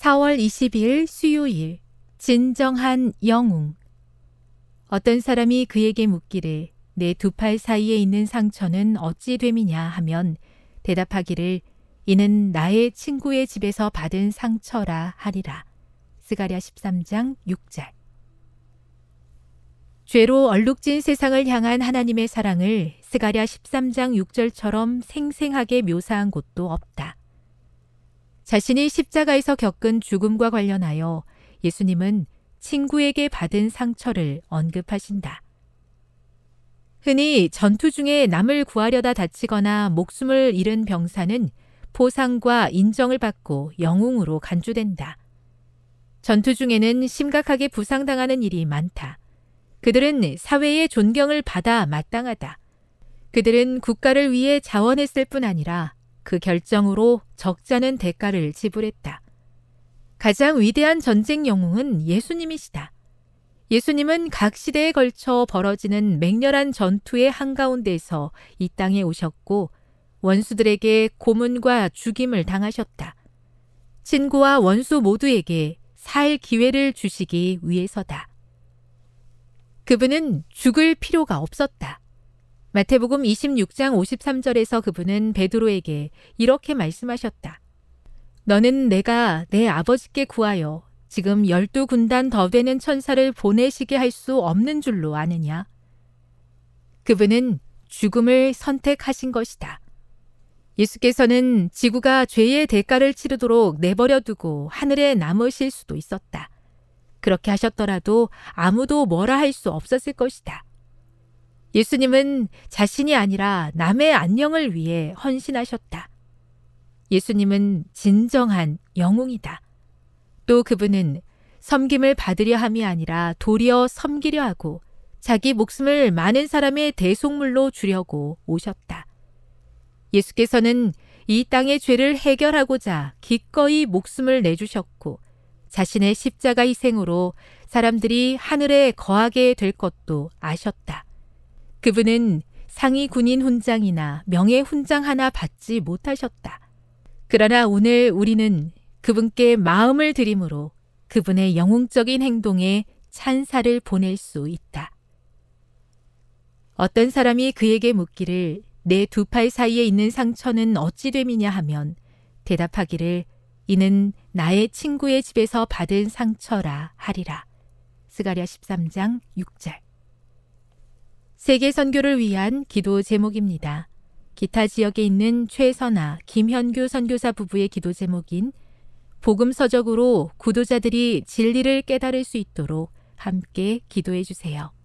4월 22일 수요일 진정한 영웅 어떤 사람이 그에게 묻기를 내 두 팔 사이에 있는 상처는 어찌 됨이냐 하면 대답하기를 이는 나의 친구의 집에서 받은 상처라 하리라. 스가랴 13장 6절 죄로 얼룩진 세상을 향한 하나님의 사랑을 스가랴 13장 6절처럼 생생하게 묘사한 곳도 없다. 자신이 십자가에서 겪은 죽음과 관련하여 예수님은 친구에게 받은 상처를 언급하신다. 흔히 전투 중에 남을 구하려다 다치거나 목숨을 잃은 병사는 보상과 인정을 받고 영웅으로 간주된다. 전투 중에는 심각하게 부상당하는 일이 많다. 그들은 사회의 존경을 받아 마땅하다. 그들은 국가를 위해 자원했을 뿐 아니라 그 결정으로 적잖은 대가를 지불했다. 가장 위대한 전쟁 영웅은 예수님이시다. 예수님은 각 시대에 걸쳐 벌어지는 맹렬한 전투의 한가운데서 이 땅에 오셨고 원수들에게 고문과 죽임을 당하셨다. 친구와 원수 모두에게 살 기회를 주시기 위해서다. 그분은 죽을 필요가 없었다. 마태복음 26장 53절에서 그분은 베드로에게 이렇게 말씀하셨다. 너는 내가 내 아버지께 구하여 지금 열두 군단 더 되는 천사를 보내시게 할 수 없는 줄로 아느냐? 그분은 죽음을 선택하신 것이다. 예수께서는 지구가 죄의 대가를 치르도록 내버려 두고 하늘에 남으실 수도 있었다. 그렇게 하셨더라도 아무도 뭐라 할 수 없었을 것이다. 예수님은 자신이 아니라 남의 안녕을 위해 헌신하셨다. 예수님은 진정한 영웅이다. 또 그분은 섬김을 받으려 함이 아니라 도리어 섬기려 하고 자기 목숨을 많은 사람의 대속물로 주려고 오셨다. 예수께서는 이 땅의 죄를 해결하고자 기꺼이 목숨을 내주셨고 자신의 십자가 희생으로 사람들이 하늘에 거하게 될 것도 아셨다. 그분은 상위 군인 훈장이나 명예 훈장 하나 받지 못하셨다. 그러나 오늘 우리는 그분께 마음을 드림으로 그분의 영웅적인 행동에 찬사를 보낼 수 있다. 어떤 사람이 그에게 묻기를 내 두 팔 사이에 있는 상처는 어찌 됨이냐 하면 대답하기를 이는 나의 친구의 집에서 받은 상처라 하리라. 스가랴 13장 6절. 세계 선교를 위한 기도 제목입니다. 기타 지역에 있는 최선아, 김현규 선교사 부부의 기도 제목인 복음 서적으로 구도자들이 진리를 깨달을 수 있도록 함께 기도해 주세요.